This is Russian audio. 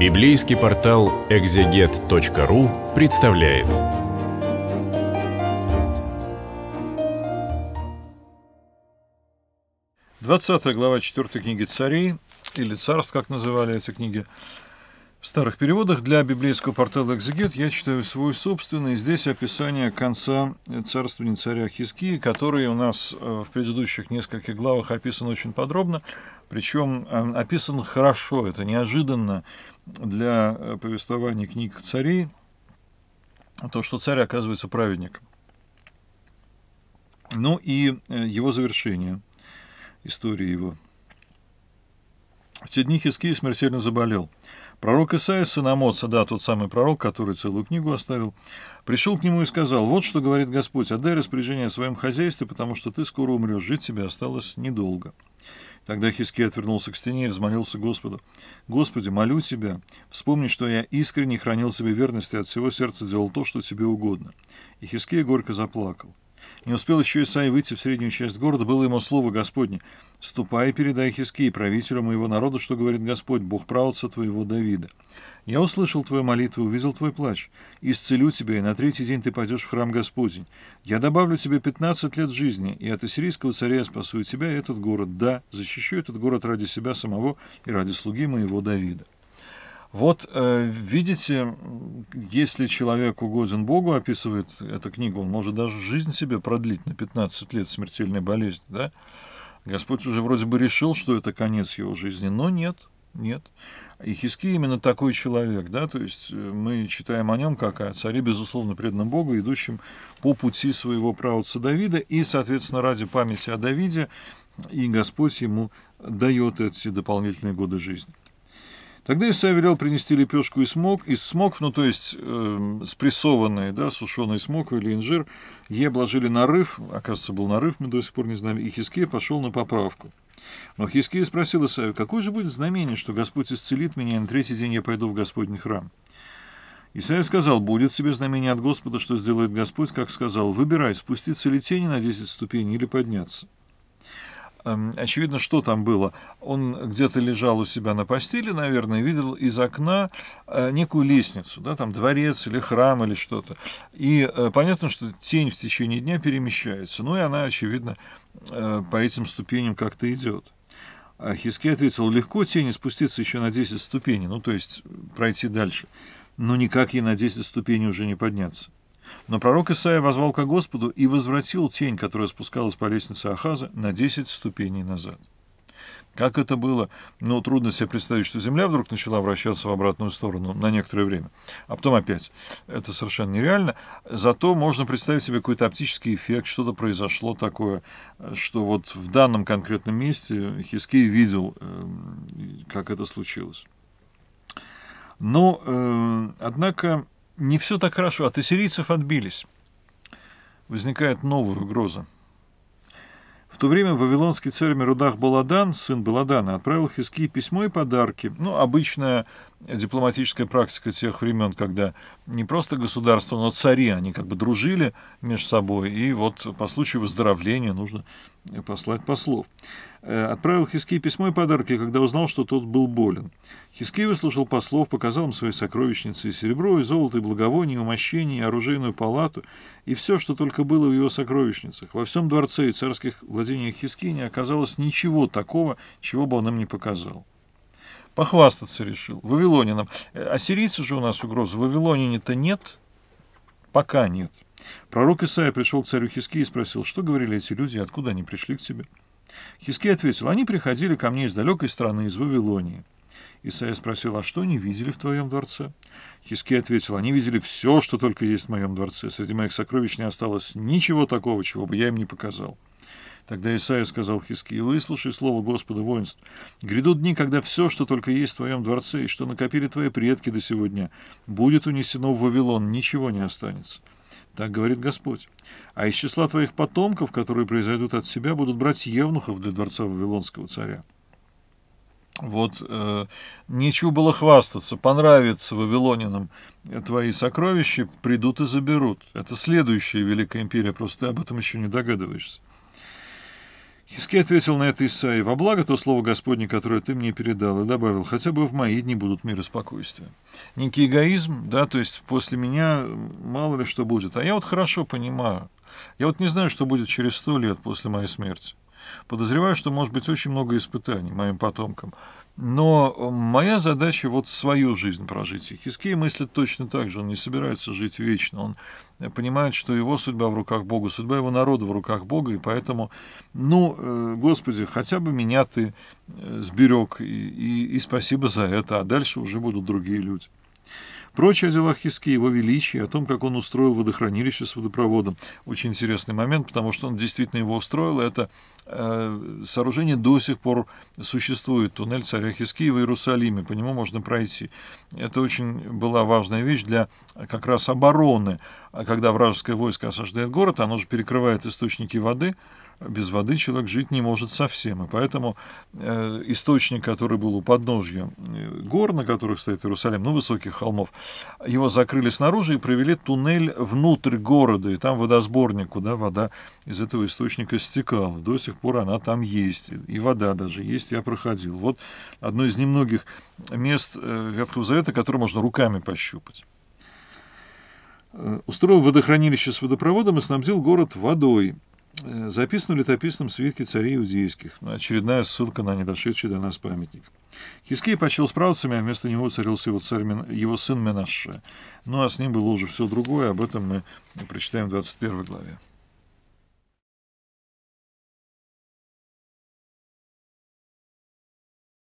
Библейский портал экзегет.ру представляет. Двадцатая глава четвертой книги Царей или Царств, как называли эти книги, в старых переводах для библейского портала «Экзегет» я читаю свой собственный. Здесь описание конца царствования царя Хиски, который у нас э, в предыдущих нескольких главах описан очень подробно. Причем эм, описан хорошо, это неожиданно для э, повествования книг царей, то, что царь оказывается праведником. Ну и э, его завершение, история его. В те дни Хиския смертельно заболел – Пророк Исаия, сын Амоца, да, тот самый пророк, который целую книгу оставил, пришел к нему и сказал, вот что говорит Господь, отдай распоряжение о своем хозяйстве, потому что ты скоро умрешь, жить тебе осталось недолго. Тогда Хискей отвернулся к стене и взмолился Господу. «Господи, молю Тебя, вспомни, что я искренне хранил себе верность и от всего сердца делал то, что Тебе угодно». И Хискей горько заплакал. Не успел еще Исаия выйти в среднюю часть города, было ему слово Господне. «Ступай и передай Хискии, правителю моего народа, что говорит Господь, Бог правца твоего Давида. Я услышал твою молитву, увидел твой плач. Исцелю тебя, и на третий день ты пойдешь в храм Господень. Я добавлю тебе 15 лет жизни, и от ассирийского царя я спасу и тебя, и этот город. Да, защищу этот город ради себя самого и ради слуги моего Давида». Вот, э, видите, если человек угоден Богу, описывает эта книга, он может даже жизнь себе продлить на 15 лет смертельной болезни, да? Господь уже вроде бы решил, что это конец его жизни, но нет, нет. И Хиски именно такой человек, да, то есть э, мы читаем о нем как о царе, безусловно, преданном Богу, идущем по пути своего правоца Давида, и, соответственно, ради памяти о Давиде, и Господь ему дает эти дополнительные годы жизни. Тогда Исаия велел принести лепешку и смог. Из смокв, ну то есть э, эм, спрессованные, да, сушеные смоквы или инжир, е обложили нарыв, оказывается, был нарыв, мы до сих пор не знали, и Хиския пошел на поправку. Но Хиския спросил Исаию, какое же будет знамение, что Господь исцелит меня, и на третий день я пойду в Господний храм? Исаия сказал, будет себе знамение от Господа, что сделает Господь, как сказал, выбирай, спуститься ли тени на десять ступеней или подняться. Эм, очевидно, что там было. Он где-то лежал у себя на постели, наверное, видел из окна э, некую лестницу, да, там дворец или храм или что-то. И э, понятно, что тень в течение дня перемещается. Ну и она, очевидно, э, по этим ступеням как-то идет. А Хиски ответил, легко тени спуститься еще на 10 ступеней, ну то есть пройти дальше. Но никак ей на 10 ступеней уже не подняться. Но пророк Исаия возвал к Господу и возвратил тень, которая спускалась по лестнице Ахаза, на 10 ступеней назад. Как это было? Ну, трудно себе представить, что Земля вдруг начала вращаться в обратную сторону на некоторое время, а потом опять. Это совершенно нереально. Зато можно представить себе какой-то оптический эффект, что-то произошло такое, что вот в данном конкретном месте Хискей видел, эм, как это случилось. Но, ну, э, однако, не все так хорошо. От ассирийцев отбились. Возникает новая угроза. В то время вавилонский царь Мерудах Баладан, сын Баладана, отправил Хискии письмо и подарки. Ну, обычная дипломатическая практика тех времен, когда не просто государство, но цари, они как бы дружили между собой, и вот по случаю выздоровления нужно послать послов. Э, отправил Хискии письмо и подарки, когда узнал, что тот был болен. Хиский выслушал послов, показал им свои сокровищницы и серебро, и золото, и благовоние, и умощение, и оружейную палату, и все, что только было в его сокровищницах. Во всем дворце и царских владениях Хискии не оказалось ничего такого, чего бы он им не показал. Похвастаться решил. Вавилонином. Э, а сирийцы же у нас угроза. В Вавилонине-то нет? Пока нет. Пророк Исаия пришел к царю Хиски и спросил, что говорили эти люди откуда они пришли к тебе? Хиски ответил, они приходили ко мне из далекой страны, из Вавилонии. Исаия спросил, а что они видели в твоем дворце? Хиски ответил, они видели все, что только есть в моем дворце. Среди моих сокровищ не осталось ничего такого, чего бы я им не показал. Тогда Исаия сказал Хискии, выслушай слово Господа воинств. Грядут дни, когда все, что только есть в твоем дворце, и что накопили твои предки до сегодня, будет унесено в Вавилон, ничего не останется. Так говорит Господь. А из числа твоих потомков, которые произойдут от себя, будут брать евнухов для дворца Вавилонского царя. Вот э, нечего было хвастаться, понравится вавилонинам твои сокровища, придут и заберут. Это следующая Великая империя, просто ты об этом еще не догадываешься. Хиски ответил на это Исаии, «Во «А благо то слово Господне, которое ты мне передал», и добавил, «Хотя бы в мои дни будут мир и спокойствие». Некий эгоизм, да, то есть после меня мало ли что будет. А я вот хорошо понимаю, я вот не знаю, что будет через сто лет после моей смерти. Подозреваю, что может быть очень много испытаний моим потомкам. Но э, моя задача вот свою жизнь прожить. И Хискей мыслит точно так же, он не собирается жить вечно. Он э, понимает, что его судьба в руках Бога, судьба его народа в руках Бога, и поэтому, ну, э, Господи, хотя бы меня ты сберег, и, и, и спасибо за это, а дальше уже будут другие люди прочие дела Хиски, его величие о том, как он устроил водохранилище с водопроводом. Очень интересный момент, потому что он действительно его устроил. Это э, сооружение до сих пор существует. Туннель царя Хиски в Иерусалиме, по нему можно пройти. Это очень была важная вещь для э, как раз обороны. А когда вражеское войско осаждает город, оно же перекрывает источники воды, без воды человек жить не может совсем. И поэтому э, источник, который был у подножья э, гор, на которых стоит Иерусалим, ну, высоких холмов, его закрыли снаружи и провели туннель внутрь города. И там водосборник, куда вода из этого источника стекала. До сих пор она там есть. И вода даже есть, я проходил. Вот одно из немногих мест э, Ветхого Завета, которое можно руками пощупать. Э, устроил водохранилище с водопроводом и снабдил город водой. Э, Записано в летописном свитке царей иудейских. Ну, очередная ссылка на недошедший до нас памятник. Хискей почил с правцами, а вместо него царился его, царь, его сын Менаше. Ну а с ним было уже все другое, об этом мы прочитаем в 21 главе.